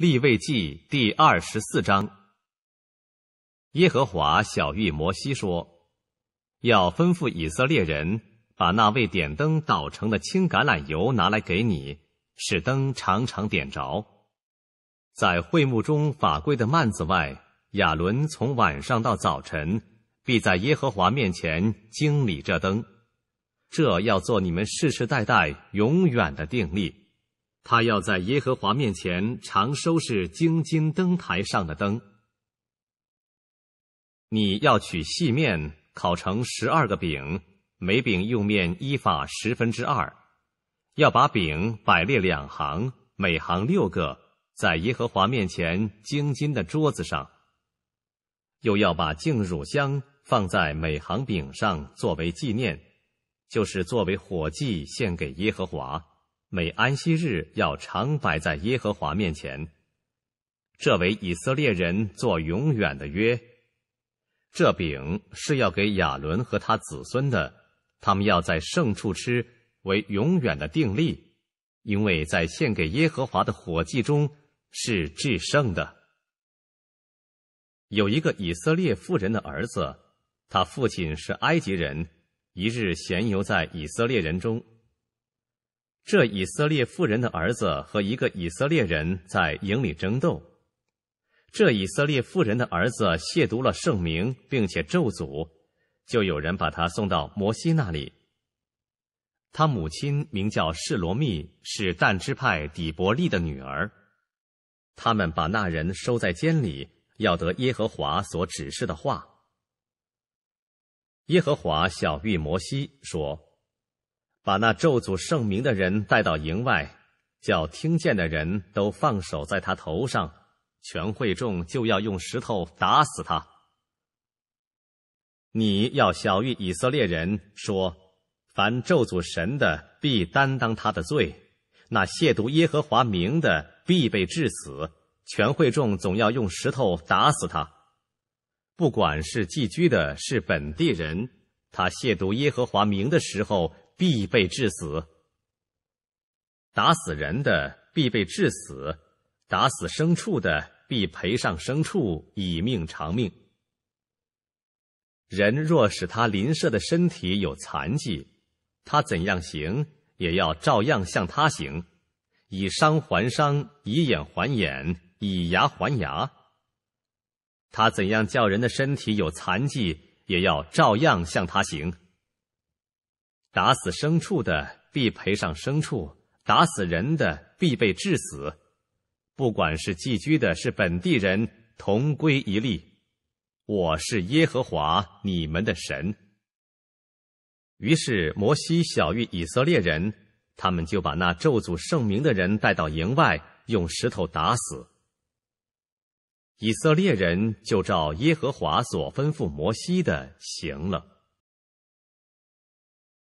立位记第二十四章。耶和华小谕摩西说：“要吩咐以色列人把那位点灯捣成的青橄榄油拿来给你，使灯常常点着。在会幕中法柜的幔子外，亚伦从晚上到早晨必在耶和华面前经理这灯，这要做你们世世代代永远的定力。”他要在耶和华面前常收拾晶晶灯台上的灯。你要取细面烤成十二个饼，每饼用面一法十分之二，要把饼摆列两行，每行六个，在耶和华面前晶晶的桌子上。又要把净乳香放在每行饼上，作为纪念，就是作为火祭献给耶和华。每安息日要常摆在耶和华面前，这为以色列人做永远的约。这饼是要给亚伦和他子孙的，他们要在圣处吃，为永远的定例，因为在献给耶和华的火祭中是制胜的。有一个以色列妇人的儿子，他父亲是埃及人，一日闲游在以色列人中。这以色列妇人的儿子和一个以色列人在营里争斗，这以色列妇人的儿子亵渎了圣名，并且咒诅，就有人把他送到摩西那里。他母亲名叫示罗密，是但支派底伯利的女儿。他们把那人收在监里，要得耶和华所指示的话。耶和华晓谕摩西说。把那咒诅圣名的人带到营外，叫听见的人都放手在他头上，全会众就要用石头打死他。你要晓谕以色列人说：凡咒诅神的，必担当他的罪；那亵渎耶和华名的，必被致死。全会众总要用石头打死他，不管是寄居的，是本地人，他亵渎耶和华名的时候。必被致死。打死人的必被致死，打死牲畜的必赔上牲畜以命偿命。人若使他邻舍的身体有残疾，他怎样行也要照样向他行，以伤还伤，以眼还眼，以牙还牙。他怎样叫人的身体有残疾，也要照样向他行。打死牲畜的必赔上牲畜，打死人的必被致死。不管是寄居的，是本地人，同归一例。我是耶和华你们的神。于是摩西小谕以色列人，他们就把那咒诅圣名的人带到营外，用石头打死。以色列人就照耶和华所吩咐摩西的行了。